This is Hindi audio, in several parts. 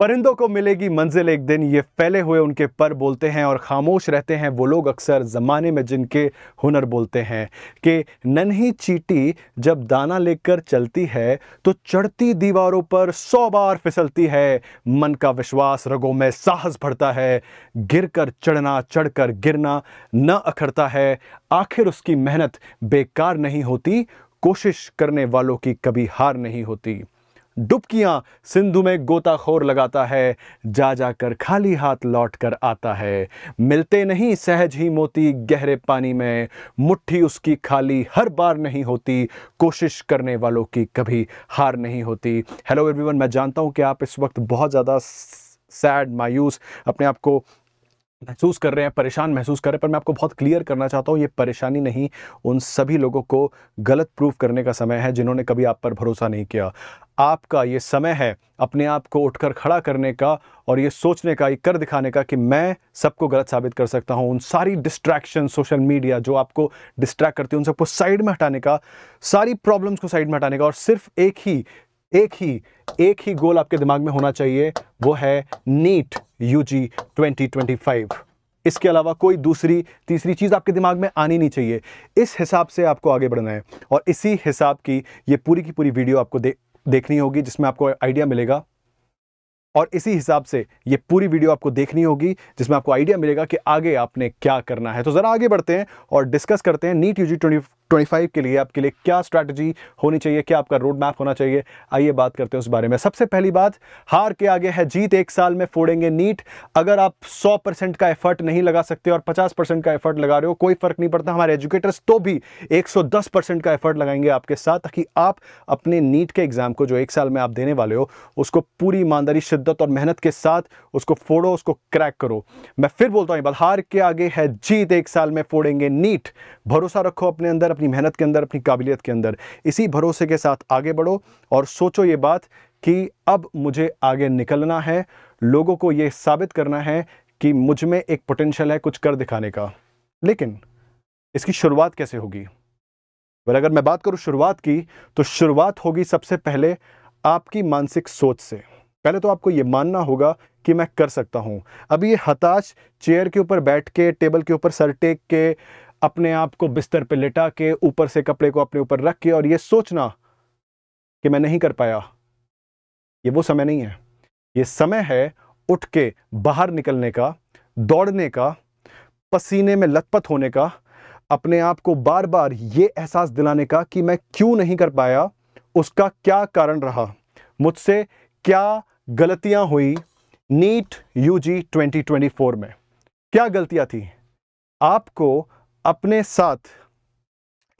परिंदों को मिलेगी मंजिल एक दिन ये फैले हुए उनके पर बोलते हैं और खामोश रहते हैं वो लोग अक्सर ज़माने में जिनके हुनर बोलते हैं कि नन्ही चीटी जब दाना लेकर चलती है तो चढ़ती दीवारों पर सौ बार फिसलती है मन का विश्वास रगों में साहस भरता है गिरकर चढ़ना चढ़कर गिरना न अखड़ता है आखिर उसकी मेहनत बेकार नहीं होती कोशिश करने वालों की कभी हार नहीं होती डुबकियां सिंधु में गोताखोर लगाता है जा जाकर खाली हाथ लौट कर आता है मिलते नहीं सहज ही मोती गहरे पानी में मुट्ठी उसकी खाली हर बार नहीं होती कोशिश करने वालों की कभी हार नहीं होती हेलो एवरीवन मैं जानता हूं कि आप इस वक्त बहुत ज़्यादा सैड मायूस अपने आप को महसूस कर रहे हैं परेशान महसूस कर रहे हैं पर मैं आपको बहुत क्लियर करना चाहता हूँ ये परेशानी नहीं उन सभी लोगों को गलत प्रूफ करने का समय है जिन्होंने कभी आप पर भरोसा नहीं किया आपका ये समय है अपने आप को उठकर खड़ा करने का और ये सोचने का ये कर दिखाने का कि मैं सबको गलत साबित कर सकता हूँ उन सारी डिस्ट्रैक्शन सोशल मीडिया जो आपको डिस्ट्रैक्ट करती है उन सबको साइड में हटाने का सारी प्रॉब्लम्स को साइड में हटाने का और सिर्फ एक ही एक ही एक ही गोल आपके दिमाग में होना चाहिए वो है NEET U G twenty twenty five इसके अलावा कोई दूसरी तीसरी चीज़ आपके दिमाग में आनी नहीं चाहिए इस हिसाब से आपको आगे बढ़ना है और इसी हिसाब की ये पूरी की पूरी वीडियो आपको दे, देखनी होगी जिसमें आपको आइडिया मिलेगा और इसी हिसाब से ये पूरी वीडियो आपको देखनी होगी जिसमें आपको आइडिया मिलेगा कि आगे आपने क्या करना है तो ज़रा आगे बढ़ते हैं और डिस्कस करते हैं नीट यू जी ट्वेंटी 2025 के लिए आपके लिए क्या स्ट्रैटेजी होनी चाहिए क्या आपका रोड मैप होना चाहिए आइए बात करते हैं उस बारे में सबसे पहली बात हार के आगे है जीत एक साल में फोड़ेंगे नीट अगर आप 100 परसेंट का एफर्ट नहीं लगा सकते और 50 परसेंट का एफर्ट लगा रहे हो कोई फर्क नहीं पड़ता हमारे एजुकेटर्स तो भी 110 परसेंट का एफर्ट लगाएंगे आपके साथ ताकि आप अपने नीट के एग्जाम को जो एक साल में आप देने वाले हो उसको पूरी ईमानदारी शिद्दत और मेहनत के साथ उसको फोड़ो उसको क्रैक करो मैं फिर बोलता हूँ हार के आगे है जीत एक साल में फोड़ेंगे नीट भरोसा रखो अपने अंदर अपनी मेहनत के अंदर अपनी काबिलियत के अंदर इसी भरोसे के साथ आगे बढ़ो और सोचो ये बात कि अब मुझे आगे निकलना है लोगों को ये साबित करना है कि मुझ में एक पोटेंशियल है कुछ कर दिखाने का लेकिन इसकी शुरुआत कैसे होगी वेल अगर मैं बात करूँ शुरुआत की तो शुरुआत होगी सबसे पहले आपकी मानसिक सोच से पहले तो आपको ये मानना होगा कि मैं कर सकता हूँ अब ये हताश चेयर के ऊपर बैठ के टेबल के ऊपर सर टेक के अपने आप को बिस्तर पे लेटा के ऊपर से कपड़े को अपने ऊपर रख के और ये सोचना कि मैं नहीं कर पाया ये वो समय नहीं है ये समय है उठ के बाहर निकलने का दौड़ने का पसीने में लथपथ होने का अपने आप को बार बार ये एहसास दिलाने का कि मैं क्यों नहीं कर पाया उसका क्या कारण रहा मुझसे क्या गलतियां हुई नीट यूजी 2024 में क्या गलतियां थी आपको अपने साथ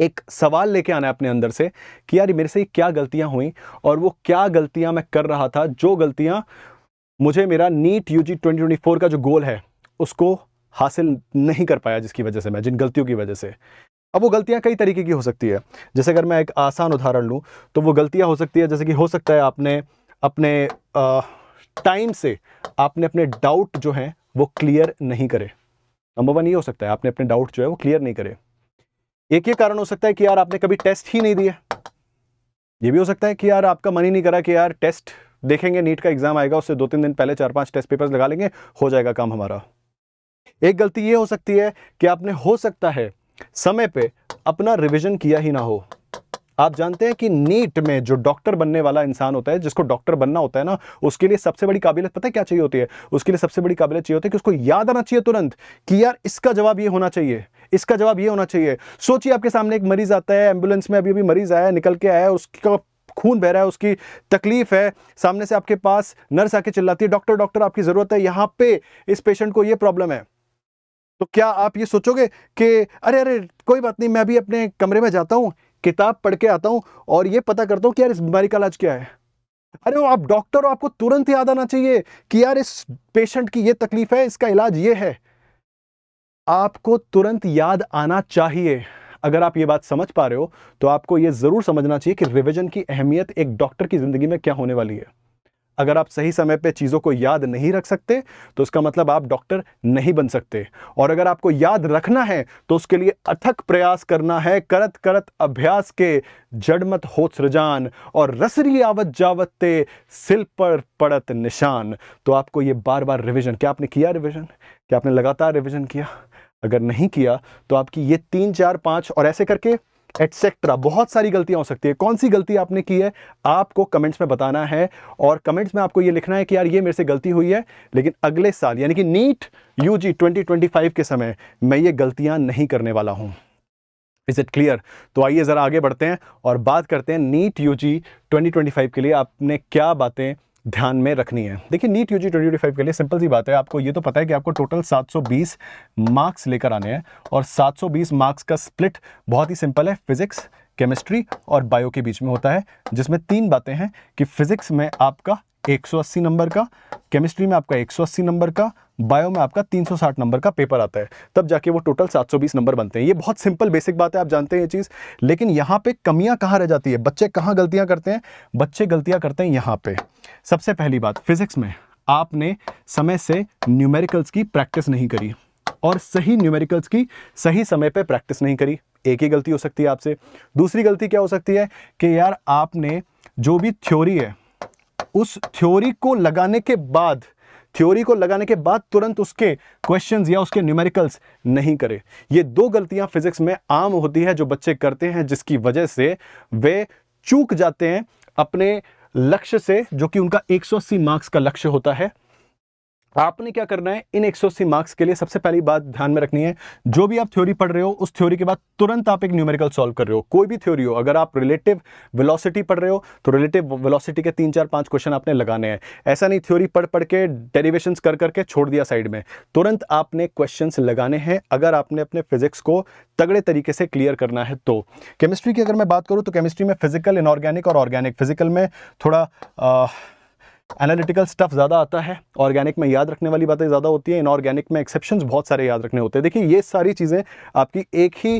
एक सवाल लेके आना है अपने अंदर से कि यार मेरे से क्या गलतियां हुई और वो क्या गलतियां मैं कर रहा था जो गलतियां मुझे मेरा NEET U G twenty twenty four का जो गोल है उसको हासिल नहीं कर पाया जिसकी वजह से मैं जिन गलतियों की वजह से अब वो गलतियां कई तरीके की हो सकती है जैसे अगर मैं एक आसान उदाहरण लूँ तो वो गलतियां हो सकती है जैसे कि हो सकता है आपने अपने टाइम से आपने अपने डाउट जो हैं वो क्लियर नहीं करे नंबर वन ये हो सकता है आपने अपने डाउट जो है वो क्लियर नहीं करे एक ये कारण हो सकता है कि यार आपने कभी टेस्ट ही नहीं दिया ये भी हो सकता है कि यार आपका मन ही नहीं करा कि यार टेस्ट देखेंगे नीट का एग्जाम आएगा उससे दो तीन दिन पहले चार पांच टेस्ट पेपर्स लगा लेंगे हो जाएगा काम हमारा एक गलती ये हो सकती है कि आपने हो सकता है समय पे अपना रिविजन किया ही ना हो आप जानते हैं कि नीट में जो डॉक्टर बनने वाला इंसान होता है जिसको डॉक्टर बनना होता है ना उसके लिए सबसे बड़ी काबिलियत पता है क्या चाहिए होती है उसके लिए सबसे बड़ी काबिलियत चाहिए होती है कि उसको याद आना चाहिए तुरंत कि यार इसका जवाब ये होना चाहिए इसका जवाब ये होना चाहिए सोचिए आपके सामने एक मरीज आता है एम्बुलेंस में अभी अभी मरीज आया निकल के आया उसका खून बह रहा है उसकी तकलीफ है सामने से आपके पास नर्स आके चिल्लाती है डॉक्टर डॉक्टर आपकी ज़रूरत है यहाँ पे इस पेशेंट को ये प्रॉब्लम है तो क्या आप ये सोचोगे कि अरे अरे कोई बात नहीं मैं भी अपने कमरे में जाता हूँ किताब पढ़ के आता हूँ और ये पता करता हूँ कि यार इस बीमारी का इलाज क्या है अरे वो आप डॉक्टर हो आपको तुरंत याद आना चाहिए कि यार इस पेशेंट की ये तकलीफ है इसका इलाज ये है आपको तुरंत याद आना चाहिए अगर आप ये बात समझ पा रहे हो तो आपको ये ज़रूर समझना चाहिए कि रिविजन की अहमियत एक डॉक्टर की ज़िंदगी में क्या होने वाली है अगर आप सही समय पे चीज़ों को याद नहीं रख सकते तो इसका मतलब आप डॉक्टर नहीं बन सकते और अगर आपको याद रखना है तो उसके लिए अथक प्रयास करना है करत करत अभ्यास के जड़मत हो सृजान और रसरी आवत जावते सिल पर पड़त निशान तो आपको ये बार बार रिविज़न क्या आपने किया रिविज़न क्या आपने लगातार रिविज़न किया अगर नहीं किया तो आपकी ये तीन चार पाँच और ऐसे करके एटसेट्रा बहुत सारी गलतियां हो सकती है कौन सी गलती आपने की है आपको कमेंट्स में बताना है और कमेंट्स में आपको ये लिखना है कि यार ये मेरे से गलती हुई है लेकिन अगले साल यानी कि नीट यू जी के समय मैं ये गलतियां नहीं करने वाला हूँ इज़ इट क्लियर तो आइए ज़रा आगे बढ़ते हैं और बात करते हैं नीट यू जी के लिए आपने क्या बातें ध्यान में रखनी है देखिए नीट यू जी के लिए सिंपल सी बात है आपको ये तो पता है कि आपको टोटल 720 मार्क्स लेकर आने हैं और 720 मार्क्स का स्प्लिट बहुत ही सिंपल है फिजिक्स केमिस्ट्री और बायो के बीच में होता है जिसमें तीन बातें हैं कि फिजिक्स में आपका 180 नंबर का केमिस्ट्री में आपका 180 नंबर का बायो में आपका 360 नंबर का पेपर आता है तब जाके वो टोटल 720 नंबर बनते हैं ये बहुत सिंपल बेसिक बात है आप जानते हैं ये चीज़ लेकिन यहाँ पे कमियाँ कहाँ रह जाती है बच्चे कहाँ गलतियाँ करते हैं बच्चे गलतियाँ करते हैं यहाँ पे सबसे पहली बात फिजिक्स में आपने समय से न्यूमेरिकल्स की प्रैक्टिस नहीं करी और सही न्यूमेरिकल्स की सही समय पर प्रैक्टिस नहीं करी एक ही गलती हो सकती है आपसे दूसरी गलती क्या हो सकती है कि यार आपने जो भी थ्योरी है उस थ्योरी को लगाने के बाद थ्योरी को लगाने के बाद तुरंत उसके क्वेश्चन या उसके न्यूमेरिकल्स नहीं करें ये दो गलतियां फिजिक्स में आम होती है जो बच्चे करते हैं जिसकी वजह से वे चूक जाते हैं अपने लक्ष्य से जो कि उनका 180 मार्क्स का लक्ष्य होता है आपने क्या करना है इन एक मार्क्स के लिए सबसे पहली बात ध्यान में रखनी है जो भी आप थ्योरी पढ़ रहे हो उस थ्योरी के बाद तुरंत आप एक न्यूमेरिकल सॉल्व कर रहे हो कोई भी थ्योरी हो अगर आप रिलेटिव वेलोसिटी पढ़ रहे हो तो रिलेटिव वेलोसिटी के तीन चार पांच क्वेश्चन आपने लगाने हैं ऐसा नहीं थ्योरी पढ़ पढ़ के डेरिवेशन कर करके छोड़ दिया साइड में तुरंत आपने क्वेश्चन लगाने हैं अगर आपने अपने फिजिक्स को तगड़े तरीके से क्लियर करना है तो केमिस्ट्री की अगर मैं बात करूँ तो केमिस्ट्री में फिजिकल इनऑर्गेनिक और ऑर्गेनिक फिजिकल में थोड़ा आ, एनालिटिकल स्टफ ज़्यादा आता है ऑर्गेनिक में याद रखने वाली बातें ज़्यादा होती हैं इनऑर्गेनिक में एक्सेप्शन बहुत सारे याद रखने होते हैं देखिए ये सारी चीज़ें आपकी एक ही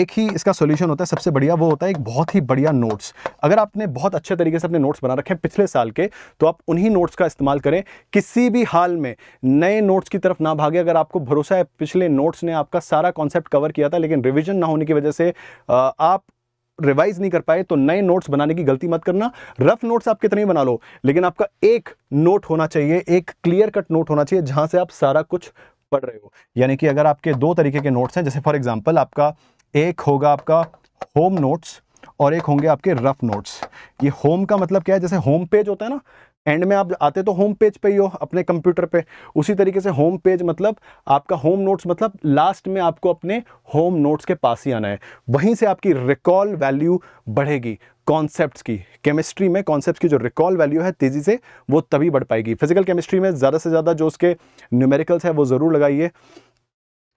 एक ही इसका सोल्यूशन होता है सबसे बढ़िया वो होता है एक बहुत ही बढ़िया नोट्स अगर आपने बहुत अच्छे तरीके से अपने नोट्स बना रखे हैं पिछले साल के तो आप उन्हीं नोट्स का इस्तेमाल करें किसी भी हाल में नए नोट्स की तरफ ना भागे अगर आपको भरोसा है पिछले नोट्स ने आपका सारा कॉन्सेप्ट कवर किया था लेकिन रिविजन ना होने की वजह से आप रिवाइज नहीं कर पाए तो नए नोट्स बनाने की गलती मत करना रफ नोट्स आप कितने बना लो लेकिन आपका एक नोट होना चाहिए एक क्लियर कट नोट होना चाहिए जहां से आप सारा कुछ पढ़ रहे हो यानी कि अगर आपके दो तरीके के नोट्स हैं जैसे फॉर एग्जाम्पल आपका एक होगा आपका होम नोट्स और एक होंगे आपके रफ नोट्स ये होम का मतलब क्या है जैसे होम पेज होता है ना एंड में आप आते तो होम पेज पे ही हो अपने कंप्यूटर पे उसी तरीके से होम पेज मतलब आपका होम नोट्स मतलब लास्ट में आपको अपने होम नोट्स के पास ही आना है वहीं से आपकी रिकॉल वैल्यू बढ़ेगी कॉन्सेप्ट्स की केमिस्ट्री में कॉन्सेप्ट्स की जो रिकॉल वैल्यू है तेज़ी से वो तभी बढ़ पाएगी फिजिकल केमिस्ट्री में ज़्यादा से ज़्यादा जो उसके न्यूमेरिकल्स है वो ज़रूर लगाइए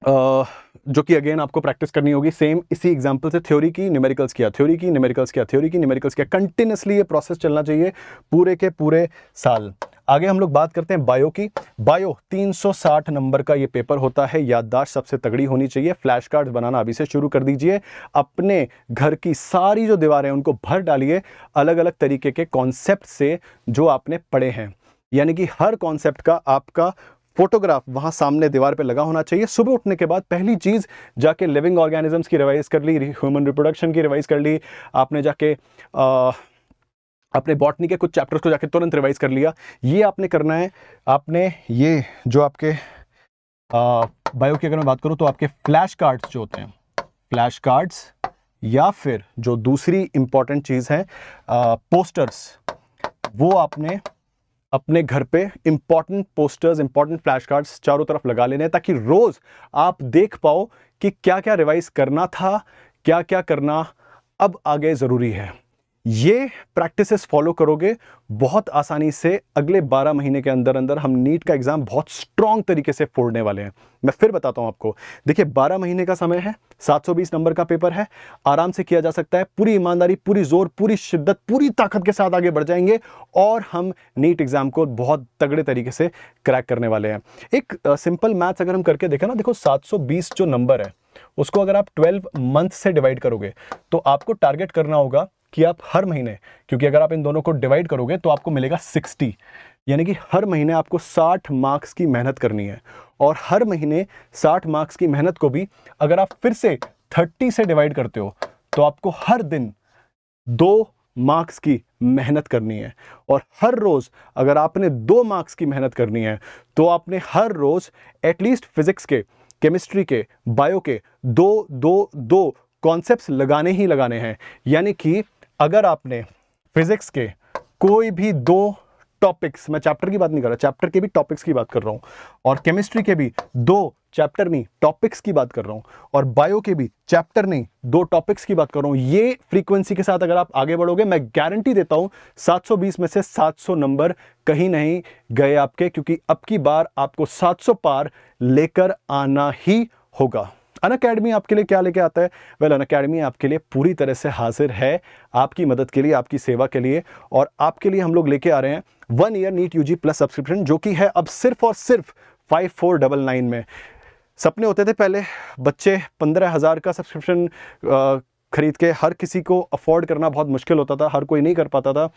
जो कि अगेन आपको प्रैक्टिस करनी होगी सेम इसी एग्जांपल से थ्योरी की न्यूमेरिकल्स किया थ्योरी की न्यूमेरिकल्स किया थ्योरी की न्यूमेरिकल्स किया कंटिन्यूसली ये प्रोसेस चलना चाहिए पूरे के पूरे साल आगे हम लोग बात करते हैं बायो की बायो 360 नंबर का ये पेपर होता है याददाश्त सबसे तगड़ी होनी चाहिए फ्लैश कार्ड बनाना अभी से शुरू कर दीजिए अपने घर की सारी जो दीवारें उनको भर डालिए अलग अलग तरीके के कॉन्सेप्ट से जो आपने पढ़े हैं यानी कि हर कॉन्सेप्ट का आपका फोटोग्राफ वहाँ सामने दीवार पे लगा होना चाहिए सुबह उठने के बाद पहली चीज़ जाके लिविंग ऑर्गेनिजम्स की रिवाइज कर ली ह्यूमन रिप्रोडक्शन की रिवाइज कर ली आपने जाके आ, अपने बॉटनी के कुछ चैप्टर्स को जाके तुरंत रिवाइज कर लिया ये आपने करना है आपने ये जो आपके बायो की अगर मैं बात करूँ तो आपके फ्लैश कार्ड्स जो होते हैं फ्लैश कार्ड्स या फिर जो दूसरी इंपॉर्टेंट चीज़ है आ, पोस्टर्स वो आपने अपने घर पे important posters important flash cards चारों तरफ लगा लेने ताकि रोज़ आप देख पाओ कि क्या क्या रिवाइज करना था क्या क्या करना अब आगे ज़रूरी है ये प्रैक्टिसेस फॉलो करोगे बहुत आसानी से अगले 12 महीने के अंदर अंदर हम नीट का एग्ज़ाम बहुत स्ट्रांग तरीके से फोड़ने वाले हैं मैं फिर बताता हूं आपको देखिए 12 महीने का समय है 720 नंबर का पेपर है आराम से किया जा सकता है पूरी ईमानदारी पूरी जोर पूरी शिद्दत पूरी ताकत के साथ आगे बढ़ जाएंगे और हम नीट एग्ज़ाम को बहुत तगड़े तरीके से क्रैक करने वाले हैं एक सिंपल मैथ्स अगर हम करके देखें ना देखो सात जो नंबर है उसको अगर आप ट्वेल्व मंथ से डिवाइड करोगे तो आपको टारगेट करना होगा कि आप हर महीने क्योंकि अगर आप इन दोनों को डिवाइड करोगे तो आपको मिलेगा 60 यानी कि हर महीने आपको 60 मार्क्स की मेहनत करनी है और हर महीने 60 मार्क्स की मेहनत को भी अगर आप फिर से 30 से डिवाइड करते हो तो आपको हर दिन दो मार्क्स की मेहनत करनी है और हर रोज़ अगर आपने दो मार्क्स की मेहनत करनी है तो आपने हर रोज़ एटलीस्ट फिज़िक्स के केमिस्ट्री के बायो के दो दो दो कॉन्सेप्ट्स लगाने ही लगाने हैं यानी कि अगर आपने फिज़िक्स के कोई भी दो टॉपिक्स मैं चैप्टर की बात नहीं कर रहा चैप्टर के भी टॉपिक्स की बात कर रहा हूँ और केमिस्ट्री के भी दो चैप्टर नहीं टॉपिक्स की बात कर रहा हूँ और बायो के भी चैप्टर नहीं दो टॉपिक्स की बात कर रहा हूँ ये फ्रीक्वेंसी के साथ अगर आप आगे बढ़ोगे मैं गारंटी देता हूँ 720 में से 700 नंबर कहीं नहीं गए आपके क्योंकि अब की बार आपको सात पार लेकर आना ही होगा अन अकेडमी आपके लिए क्या लेके आता है वेल अन अकेडमी आपके लिए पूरी तरह से हाजिर है आपकी मदद के लिए आपकी सेवा के लिए और आपके लिए हम लोग लेके आ रहे हैं one year NEET U plus subscription जो कि है अब सिर्फ और सिर्फ फाइव फोर डबल नाइन में सपने होते थे पहले बच्चे पंद्रह हज़ार का सब्सक्रिप्शन ख़रीद के हर किसी को अफोर्ड करना बहुत मुश्किल होता था हर कोई नहीं कर पाता था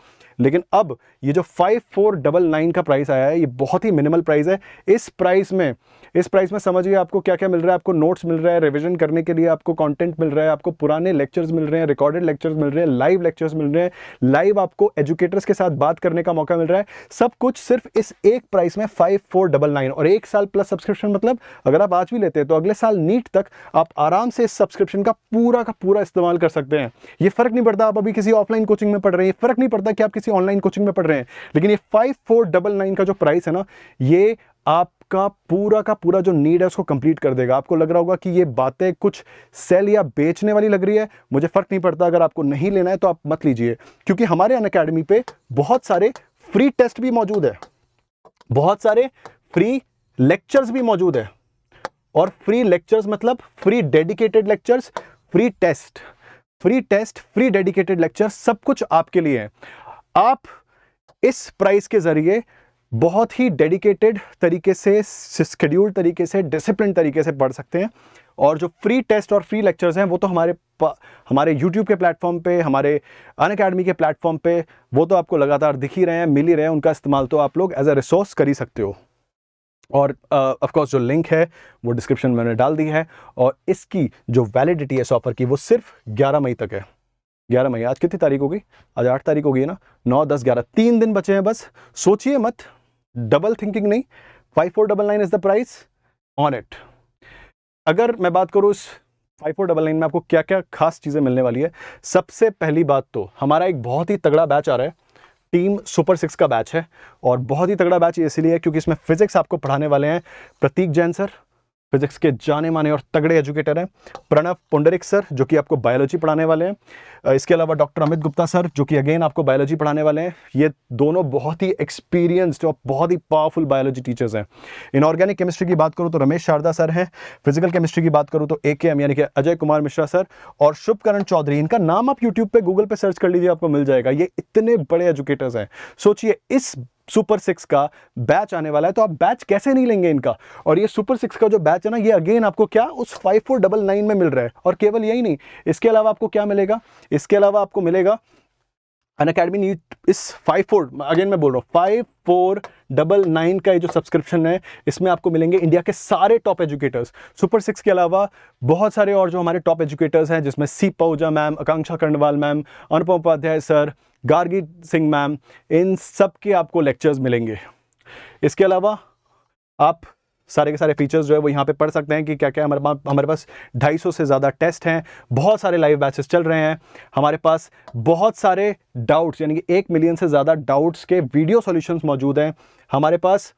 लेकिन अब ये जो फाइव फोर डबल नाइन का प्राइस आया है ये बहुत ही मिनिमल प्राइस है इस प्राइस में इस प्राइस में समझिए आपको क्या क्या मिल रहा है आपको नोट्स मिल रहा है रिविजन करने के लिए आपको कॉन्टेंट मिल रहा है आपको पुराने लेक्चर्स मिल रहे हैं रिकॉर्डेड लेक्चर्स मिल रहे हैं लाइव लेक्चर्स मिल रहे हैं लाइव आपको एजुकेटर्स के साथ बात करने का मौका मिल रहा है सब कुछ सिर्फ इस एक प्राइस में फाइव फोर डबल नाइन और एक साल प्लस सब्सक्रिप्शन मतलब अगर आप आज भी लेते हैं तो अगले साल नीट तक आप आराम से इस सब्सक्रिप्शन का पूरा का पूरा इस्तेमाल कर सकते हैं ये फ़र्क नहीं पड़ता आप अभी किसी ऑफलाइन कोचिंग में पढ़ रहे हैं फ़र्क नहीं पड़ता कि आप किसी ऑनलाइन कोचिंग में पढ़ रहे हैं लेकिन ये फाइव फोर डबल नाइन का जो प्राइस है ना ये आप आपका पूरा का पूरा जो नीड है उसको कंप्लीट कर देगा आपको लग रहा होगा कि ये बातें कुछ सेल या बेचने वाली लग रही है मुझे फ़र्क नहीं पड़ता अगर आपको नहीं लेना है तो आप मत लीजिए क्योंकि हमारे अन अकेडमी पे बहुत सारे फ्री टेस्ट भी मौजूद है बहुत सारे फ्री लेक्चर्स भी मौजूद है और फ्री लेक्चर्स मतलब free dedicated lectures free test free test free dedicated lecture सब कुछ आपके लिए है आप इस प्राइस के ज़रिए बहुत ही डेडिकेटेड तरीके से शेड्यूल तरीके से डिसिप्लिन तरीके से पढ़ सकते हैं और जो फ्री टेस्ट और फ्री लेक्चर्स हैं वो तो हमारे हमारे यूट्यूब के प्लेटफॉर्म पे हमारे अन अकेडमी के प्लेटफॉर्म पे वो तो आपको लगातार दिख ही रहे हैं मिल ही रहे हैं उनका इस्तेमाल तो आप लोग एज अ रिसोर्स कर ही सकते हो और ऑफकोर्स uh, जो लिंक है वो डिस्क्रिप्शन में मैंने डाल दी है और इसकी जो वैलिडिटी है इस ऑफर की वो सिर्फ ग्यारह मई तक है ग्यारह मई आज कितनी तारीख होगी आज आठ तारीख होगी ना नौ दस ग्यारह तीन दिन बचे हैं बस सोचिए मत डबल थिंकिंग नहीं five four double nine is the price on it अगर मैं बात करूँ उस फाइव फोर डबल नाइन में आपको क्या क्या खास चीज़ें मिलने वाली है सबसे पहली बात तो हमारा एक बहुत ही तगड़ा बैच आ रहा है टीम सुपर सिक्स का बैच है और बहुत ही तगड़ा बैच इसलिए है क्योंकि इसमें फिजिक्स आपको पढ़ाने वाले हैं प्रतीक जैन सर फिजिक्स के जाने माने और तगड़े एजुकेटर हैं प्रणव पुंडरिक सर जो कि आपको बायोलॉजी पढ़ाने वाले हैं इसके अलावा डॉक्टर अमित गुप्ता सर जो कि अगेन आपको बायोलॉजी पढ़ाने वाले हैं ये दोनों बहुत ही एक्सपीरियंस्ड और बहुत ही पावरफुल बायोलॉजी टीचर्स हैं इनऑर्गेनिक केमिस्ट्री की बात करूँ तो रमेश शारदा सर हैं फिजिकल केमिस्ट्री की बात करूँ तो ए के एम यानी कि अजय कुमार मिश्रा सर और शुभकरण चौधरी इनका नाम आप यूट्यूब पर गूगल पर सर्च कर लीजिए आपको मिल जाएगा ये इतने बड़े एजुकेटर्स हैं सोचिए इस सुपर सिक्स का बैच आने वाला है तो आप बैच कैसे नहीं लेंगे इनका और ये सुपर सिक्स का जो बैच है ना ये अगेन आपको क्या उस फाइव फोर डबल नाइन में मिल रहा है और केवल यही नहीं इसके अलावा आपको क्या मिलेगा इसके अलावा आपको मिलेगा Unacademy NEET is five four again मैं बोल रहा हूँ फाइव फोर डबल नाइन का ये जो सब्सक्रिप्शन है इसमें आपको मिलेंगे इंडिया के सारे टॉप एजुकेटर्स सुपर सिक्स के अलावा बहुत सारे और जो हमारे टॉप एजुकेटर्स हैं जिसमें C Pahuja ma'am Akanksha Karnwal ma'am Anupam Upadhyay sir Gargi Singh ma'am इन सब के आपको लेक्चर्स मिलेंगे इसके अलावा आप सारे के सारे फीचर्स जो है वो यहाँ पे पढ़ सकते हैं कि क्या क्या हमारे पास हमारे पास सौ से ज़्यादा टेस्ट हैं बहुत सारे लाइव बैचेस चल रहे हैं हमारे पास बहुत सारे डाउट्स यानी कि एक मिलियन से ज़्यादा डाउट्स के वीडियो सोल्यूशन मौजूद हैं हमारे पास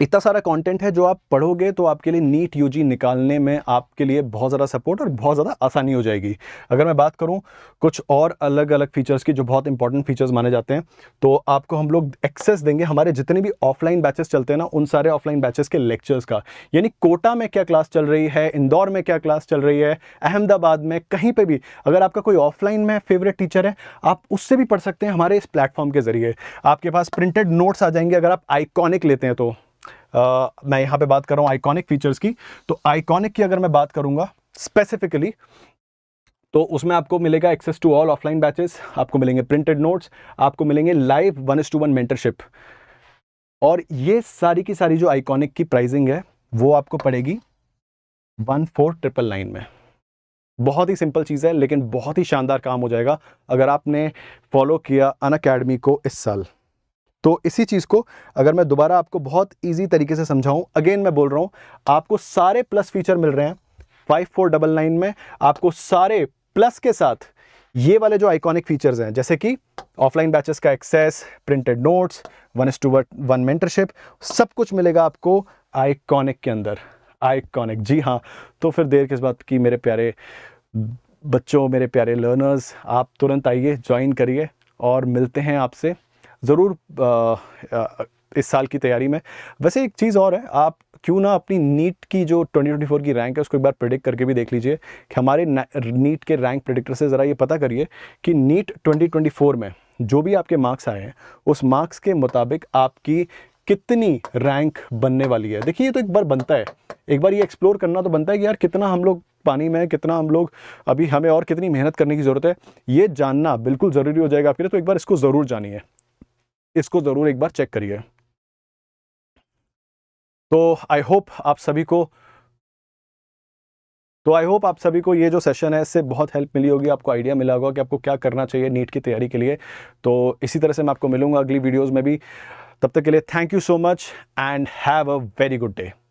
इतना सारा कंटेंट है जो आप पढ़ोगे तो आपके लिए नीट यूजी निकालने में आपके लिए बहुत ज़्यादा सपोर्ट और बहुत ज़्यादा आसानी हो जाएगी अगर मैं बात करूँ कुछ और अलग अलग फीचर्स की जो बहुत इंपॉर्टेंट फीचर्स माने जाते हैं तो आपको हम लोग एक्सेस देंगे हमारे जितने भी ऑफलाइन बैचेस चलते हैं ना उन सारे ऑफलाइन बैचेस के लेक्चर्स का यानी कोटा में क्या क्लास चल रही है इंदौर में क्या क्लास चल रही है अहमदाबाद में कहीं पर भी अगर आपका कोई ऑफलाइन में फेवरेट टीचर है आप उससे भी पढ़ सकते हैं हमारे इस प्लेटफॉर्म के ज़रिए आपके पास प्रिंटेड नोट्स आ जाएंगे अगर आप आइकॉनिक लेते हैं तो आ, मैं यहां पे बात कर रहा हूँ आइकॉनिक फीचर्स की तो आइकॉनिक की अगर मैं बात करूंगा स्पेसिफिकली तो उसमें आपको मिलेगा access to all offline batches आपको मिलेंगे प्रिंटेड नोट्स आपको मिलेंगे live one is to one mentorship और ये सारी की सारी जो आइकॉनिक की प्राइसिंग है वो आपको पड़ेगी वन फोर ट्रिपल नाइन में बहुत ही सिंपल चीज़ है लेकिन बहुत ही शानदार काम हो जाएगा अगर आपने फॉलो किया अन अकेडमी को इस साल तो इसी चीज़ को अगर मैं दोबारा आपको बहुत ईजी तरीके से समझाऊँ अगेन मैं बोल रहा हूँ आपको सारे प्लस फीचर मिल रहे हैं फाइव फोर डबल नाइन में आपको सारे प्लस के साथ ये वाले जो आइकॉनिक फीचर्स हैं जैसे कि ऑफलाइन बैचेस का access printed notes one is to one mentorship सब कुछ मिलेगा आपको आइकॉनिक के अंदर आइकॉनिक जी हाँ तो फिर देर किस बात की मेरे प्यारे बच्चों मेरे प्यारे लर्नर्स आप तुरंत आइए ज्वाइन करिए और मिलते हैं आपसे ज़रूर इस साल की तैयारी में वैसे एक चीज़ और है आप क्यों ना अपनी नीट की जो 2024 की रैंक है उसको एक बार प्रिडिक्ट करके भी देख लीजिए कि हमारे नीट के रैंक प्रिडिक्टर से ज़रा ये पता करिए कि नीट 2024 में जो भी आपके मार्क्स आए हैं उस मार्क्स के मुताबिक आपकी कितनी रैंक बनने वाली है देखिए ये तो एक बार बनता है एक बार ये एक्सप्लोर करना तो बनता है कि यार कितना हम लोग पानी में कितना हम लोग अभी हमें और कितनी मेहनत करने की ज़रूरत है ये जानना बिल्कुल ज़रूरी हो जाएगा आपके लिए तो एक बार इसको ज़रूर जानिए इसको ज़रूर एक बार चेक करिए तो आई होप आप सभी को तो आई होप आप सभी को ये जो सेशन है इससे बहुत हेल्प मिली होगी आपको आइडिया मिला होगा कि आपको क्या करना चाहिए नीट की तैयारी के लिए तो इसी तरह से मैं आपको मिलूंगा अगली वीडियोज़ में भी तब तक के लिए thank you so much and have a very good day